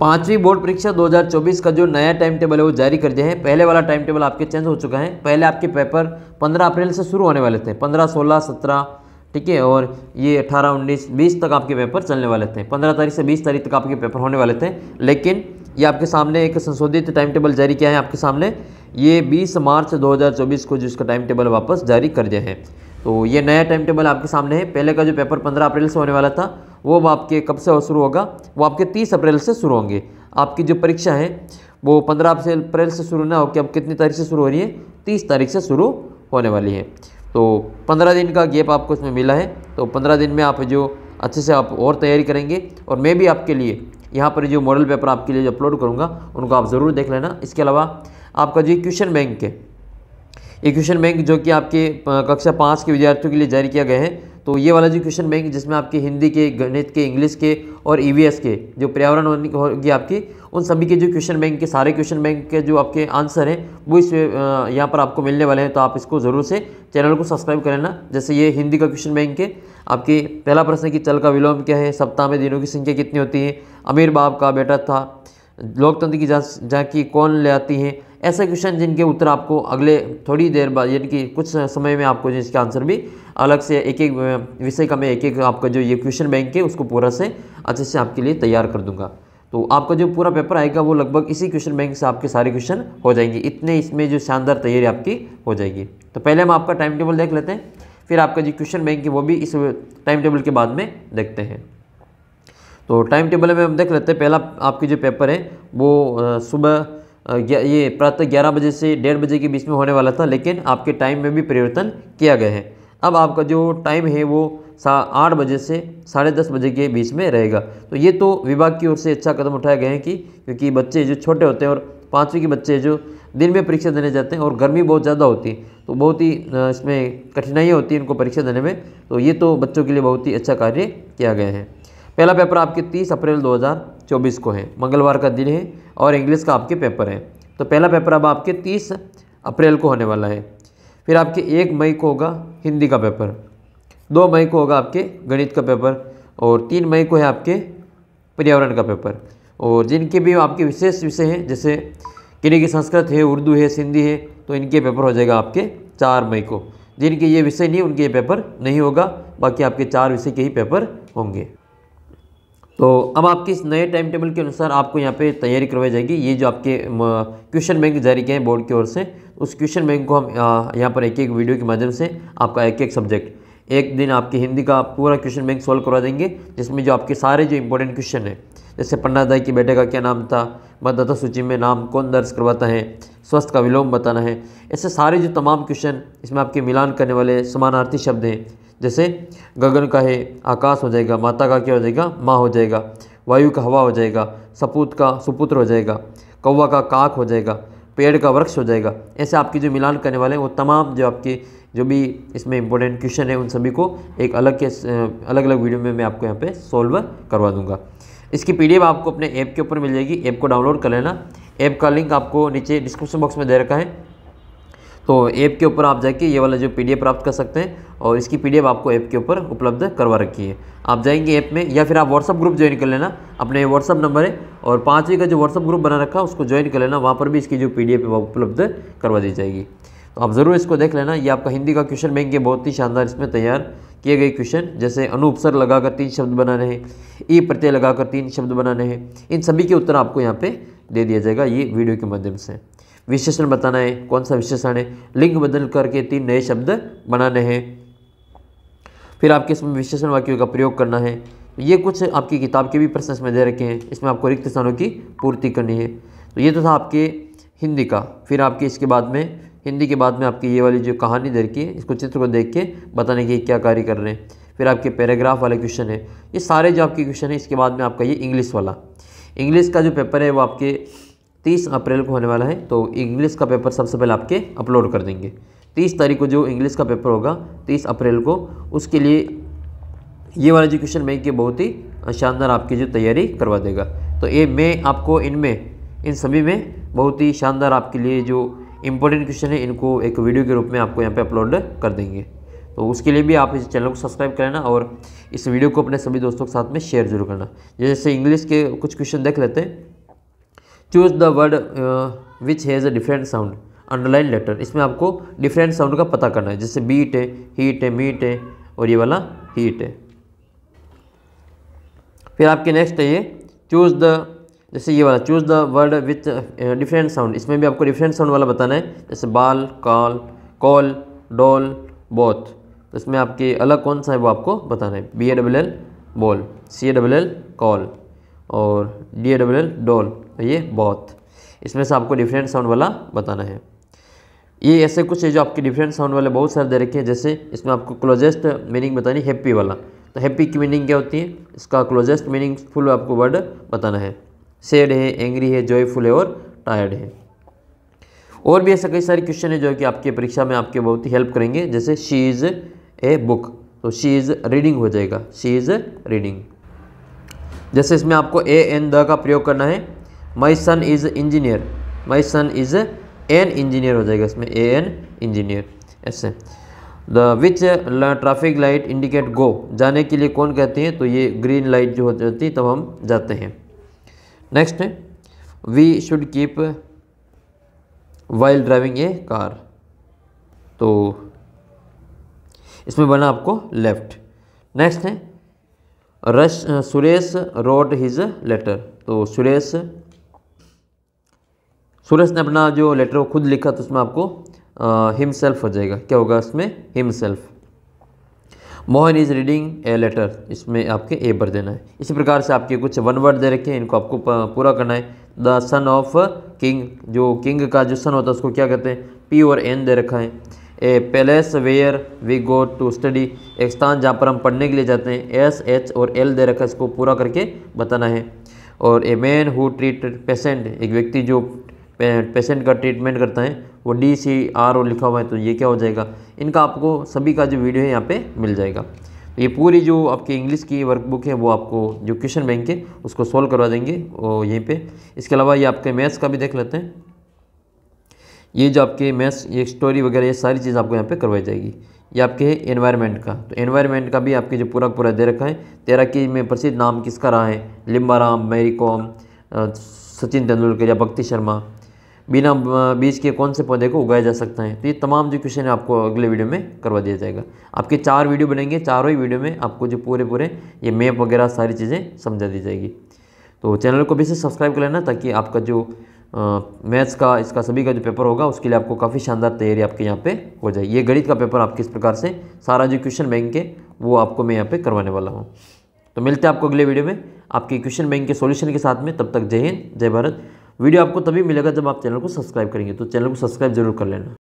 पांचवी बोर्ड परीक्षा 2024 का जो नया टाइम टेबल है वो जारी कर दिया है पहले वाला टाइम टेबल आपके चेंज हो चुका है पहले आपके पेपर 15 अप्रैल से शुरू होने वाले थे 15, 16, 17 ठीक है और ये 18, 19, 20 तक आपके पेपर चलने वाले थे 15 तारीख से 20 तारीख तक आपके पेपर होने वाले थे लेकिन ये आपके सामने एक संशोधित टाइम टेबल जारी किया है आपके सामने ये बीस मार्च दो को जिसका टाइम टेबल वापस जारी कर दिया है तो ये नया टाइम टेबल आपके सामने है पहले का जो पेपर पंद्रह अप्रैल से होने वाला था वो आपके कब से शुरू होगा वो आपके तीस अप्रैल से शुरू होंगे आपकी जो परीक्षा है वो पंद्रह अप्रैल से शुरू ना होकर अब कितनी तारीख से शुरू हो रही है तीस तारीख से शुरू होने वाली है तो पंद्रह दिन का गैप आपको इसमें मिला है तो पंद्रह दिन में आप जो अच्छे से आप और तैयारी करेंगे और मैं भी आपके लिए यहाँ पर जो मॉडल पेपर आपके लिए अपलोड करूँगा उनको आप ज़रूर देख लेना इसके अलावा आपका जो क्वेश्चन बैंक है ये क्वेश्चन बैंक जो कि आपके कक्षा पाँच के विद्यार्थियों के लिए जारी किया गया है तो ये वाला जो क्वेश्चन बैंक जिसमें आपके हिंदी के गणित के इंग्लिश के और ई e के जो पर्यावरण होगी आपकी उन सभी के जो क्वेश्चन बैंक के सारे क्वेश्चन बैंक के जो आपके आंसर हैं वो इस यहाँ पर आपको मिलने वाले हैं तो आप इसको ज़रूर से चैनल को सब्सक्राइब कर लेना जैसे ये हिंदी का क्वेश्चन बैंक है आपके पहला प्रश्न की चल का विलोम क्या है सप्ताह में दिनों की संख्या कितनी होती है अमीर बाप का बेटा था लोकतंत्र की जांच जांच की कौन ले आती है ऐसे क्वेश्चन जिनके उत्तर आपको अगले थोड़ी देर बाद यानी कि कुछ समय में आपको जिसके आंसर भी अलग से एक एक विषय का मैं एक एक आपका जो ये क्वेश्चन बैंक है उसको पूरा से अच्छे से आपके लिए तैयार कर दूंगा तो आपका जो पूरा पेपर आएगा वो लगभग इसी क्वेश्चन बैंक से आपके सारे क्वेश्चन हो जाएंगे इतने इसमें जो शानदार तैयारी आपकी हो जाएगी तो पहले हम आपका टाइम टेबल देख लेते हैं फिर आपका जो क्वेश्चन बैंक है वो भी इस टाइम टेबल के बाद में देखते हैं तो टाइम टेबल में हम देख लेते हैं पहला आपके जो पेपर है वो सुबह ये प्रातः ग्यारह बजे से डेढ़ बजे के बीच में होने वाला था लेकिन आपके टाइम में भी परिवर्तन किया गया है अब आपका जो टाइम है वो सा आठ बजे से साढ़े दस बजे के बीच में रहेगा तो ये तो विभाग की ओर से अच्छा कदम उठाया गया है कि क्योंकि बच्चे जो छोटे होते हैं और पाँचवीं के बच्चे जो दिन में परीक्षा देने जाते हैं और गर्मी बहुत ज़्यादा होती है तो बहुत ही इसमें कठिनाइयाँ होती हैं इनको परीक्षा देने में तो ये तो बच्चों के लिए बहुत ही अच्छा कार्य किया गया है पहला पेपर आपके तीस अप्रैल दो चौबीस को है मंगलवार का दिन है और इंग्लिश का आपके पेपर है तो पहला पेपर अब आपके तीस अप्रैल को होने वाला है फिर आपके एक मई को होगा हिंदी का पेपर दो मई को होगा आपके गणित का पेपर और तीन मई को है आपके पर्यावरण का पेपर और जिनके भी आपके विशेष विषय हैं जैसे किन्हीं की संस्कृत है उर्दू है सिंधी है तो इनके पेपर हो जाएगा आपके चार मई को जिनके ये विषय नहीं उनके ये पेपर नहीं होगा बाकी आपके चार विषय के ही पेपर होंगे तो अब आपके इस नए टाइम टेबल के अनुसार आपको यहाँ पे तैयारी करवाई जाएगी ये जो आपके क्वेश्चन बैंक जारी किए हैं बोर्ड की ओर से उस क्वेश्चन बैंक को हम यहाँ पर एक एक वीडियो के माध्यम से आपका एक एक सब्जेक्ट एक दिन आपकी हिंदी का पूरा क्वेश्चन बैंक सॉल्व करवा देंगे जिसमें जो आपके सारे जो इंपॉर्टेंट क्वेश्चन है जैसे दाई के बेटे का क्या नाम था मतदाता सूची में नाम कौन दर्ज करवाता है स्वस्थ का विलोम बताना है ऐसे सारे जो तमाम क्वेश्चन इसमें आपके मिलान करने वाले समानार्थी शब्द हैं जैसे गगन का है आकाश हो जाएगा माता का क्या हो जाएगा माँ हो जाएगा वायु का हवा हो जाएगा सपूत का सुपुत्र हो जाएगा कौवा का काक हो जाएगा पेड़ का वृक्ष हो जाएगा ऐसे आपकी जो मिलान करने वाले हैं वो तमाम जो आपके जो भी इसमें इंपॉर्टेंट क्वेश्चन है उन सभी को एक अलग के अलग अलग वीडियो में मैं आपको यहाँ पे सॉल्व करवा दूंगा इसकी पीडीएफ आपको अपने ऐप के ऊपर मिल जाएगी ऐप को डाउनलोड कर लेना ऐप का लिंक आपको नीचे डिस्क्रिप्शन बॉक्स में दे रखा है तो ऐप के ऊपर आप जाके ये वाला जो पी प्राप्त कर सकते हैं और इसकी पी आपको ऐप के ऊपर उपलब्ध करवा रखी है आप जाएंगे ऐप में या फिर आप व्हाट्सअप ग्रुप ज्वाइन कर लेना अपने व्हाट्सअप नंबर है और पाँचवीं का जो व्हाट्सअप ग्रुप बना रखा है उसको ज्वाइन कर लेना वहाँ पर भी इसकी जो पी डी उपलब्ध करवा दी जाएगी तो आप ज़रूर इसको देख लेना ये आपका हिंदी का क्वेश्चन बैंक है बहुत ही शानदार इसमें तैयार किए गए क्वेश्चन जैसे अनुपसर लगाकर तीन शब्द बनाने हैं ई प्रत्यय लगाकर तीन शब्द बनाने हैं इन सभी के उत्तर आपको यहाँ पे दे दिया जाएगा ये वीडियो के माध्यम से विशेषण बताना है कौन सा विशेषण है लिंग बदल करके तीन नए शब्द बनाने हैं फिर आपके इसमें विशेषण वाक्यों का प्रयोग करना है ये कुछ आपकी किताब के भी प्रश्न इसमें दे रखे हैं इसमें आपको रिक्त स्थानों की पूर्ति करनी है तो ये तो था आपके हिंदी का फिर आपके इसके बाद में हिंदी के बाद में आपकी ये वाली जो कहानी दे रखी है इसको चित्र को देख के बताने की क्या कार्य कर रहे हैं फिर आपके पैराग्राफ वाले क्वेश्चन है ये सारे जो आपके क्वेश्चन है इसके बाद में आपका ये इंग्लिश वाला इंग्लिश का जो पेपर है वो आपके तीस अप्रैल को होने वाला है तो इंग्लिश का पेपर सबसे पहले आपके अपलोड कर देंगे तीस तारीख को जो इंग्लिश का पेपर होगा तीस अप्रैल को उसके लिए ये वाला जो क्वेश्चन बैंक कि बहुत ही शानदार आपकी जो तैयारी करवा देगा तो ये मैं आपको इनमें इन सभी में बहुत ही शानदार आपके लिए जो इम्पोर्टेंट क्वेश्चन है इनको एक वीडियो के रूप में आपको यहाँ पे अपलोड कर देंगे तो उसके लिए भी आप इस चैनल को सब्सक्राइब करना और इस वीडियो को अपने सभी दोस्तों के साथ में शेयर जरूर करना जैसे इंग्लिश के कुछ क्वेश्चन देख लेते हैं choose the word which has a different sound underline letter इसमें आपको डिफरेंट साउंड का पता करना है जैसे बीट है हीट है मीट है और ये वाला हीट है फिर आपके नेक्स्ट है ये चूज़ द जैसे ये वाला choose the word with different sound इसमें भी आपको डिफरेंट साउंड वाला बताना है जैसे बाल कॉल कॉल डोल बोथ तो इसमें आपके अलग कौन सा है वो आपको बताना है B A double L ball C A double L call और D A double L doll ये बहुत इसमें से आपको डिफरेंट साउंड वाला बताना है ये ऐसे कुछ है जो आपके डिफरेंट साउंड वाले बहुत सारे दे रखे हैं जैसे इसमें आपको क्लोजेस्ट मीनिंग बतानी हैप्पी वाला तो हैप्पी की मीनिंग क्या होती है इसका क्लोजेस्ट मीनिंगफुल आपको वर्ड बताना है सेड है एंग्री है जॉयफुल है और टायर्ड है और भी ऐसे कई सारे क्वेश्चन है जो कि आपके परीक्षा में आपके बहुत ही हेल्प करेंगे जैसे शी इज़ ए बुक तो शी इज़ रीडिंग हो जाएगा शी इज़ रीडिंग जैसे इसमें आपको ए एन द का प्रयोग करना है my son is engineer my son is an engineer हो जाएगा इसमें ए एन इंजीनियर ऐसे the which traffic light indicate go जाने के लिए कौन कहते हैं तो ये ग्रीन लाइट जो होती है तब तो हम जाते हैं next we should keep while driving a car तो इसमें बना आपको लेफ्ट नेक्स्ट है rush Suresh road his letter तो सुरेश सूरज ने अपना जो लेटर वो खुद लिखा तो उसमें आपको हिम सेल्फ हो जाएगा क्या होगा इसमें self Mohan is reading a letter इसमें आपके ए भर देना है इसी प्रकार से आपके कुछ वन वर्ड दे रखे हैं इनको आपको पूरा करना है द सन ऑफ किंग जो किंग का जो सन होता है उसको क्या कहते हैं पी और एन दे रखा है a palace where we go to study एक स्थान जहाँ पर हम पढ़ने के लिए जाते हैं एस एच और एल दे रखा है इसको पूरा करके बताना है और a man who treat patient एक व्यक्ति जो पेशेंट का ट्रीटमेंट करता है वो डी सी आर ओ लिखा हुआ है तो ये क्या हो जाएगा इनका आपको सभी का जो वीडियो है यहाँ पे मिल जाएगा तो ये पूरी जो आपकी इंग्लिश की वर्कबुक है वो आपको जो क्वेश्चन बैंक है उसको सोल्व करवा देंगे और यहीं पे इसके अलावा ये आपके मैथ्स का भी देख लेते हैं ये जो आपके मैथ्स ये स्टोरी वगैरह ये सारी चीज़ आपको यहाँ पर करवाई जाएगी ये आपके है एनवायरनमेंट का तो एनवायरनमेंट का भी आपके जो पूरा पूरा दे रखा है तैराकी में प्रसिद्ध नाम किसका रहा है लिम्बाराम मैरी कॉम सचिन तेंदुलकर या भक्ति शर्मा बिना बीज के कौन से पौधे को उगाया जा सकता है तो ये तमाम जो क्वेश्चन है आपको अगले वीडियो में करवा दिया जाएगा आपके चार वीडियो बनेंगे चारों ही वीडियो में आपको जो पूरे पूरे ये मैप वगैरह सारी चीज़ें समझा दी जाएगी तो चैनल को भी से सब्सक्राइब कर लेना ताकि आपका जो मैथ्स का इसका सभी का जो पेपर होगा उसके लिए आपको काफ़ी शानदार तैयारी आपके यहाँ पर हो जाए ये गणित का पेपर आप किस प्रकार से सारा जो क्वेश्चन बैंक है वो आपको मैं यहाँ पर करवाने वाला हूँ तो मिलते हैं आपको अगले वीडियो में आपके क्वेश्चन बैंक के सोल्यूशन के साथ में तब तक जय हिंद जय भारत वीडियो आपको तभी मिलेगा जब आप चैनल को सब्सक्राइब करेंगे तो चैनल को सब्सक्राइब जरूर कर लेना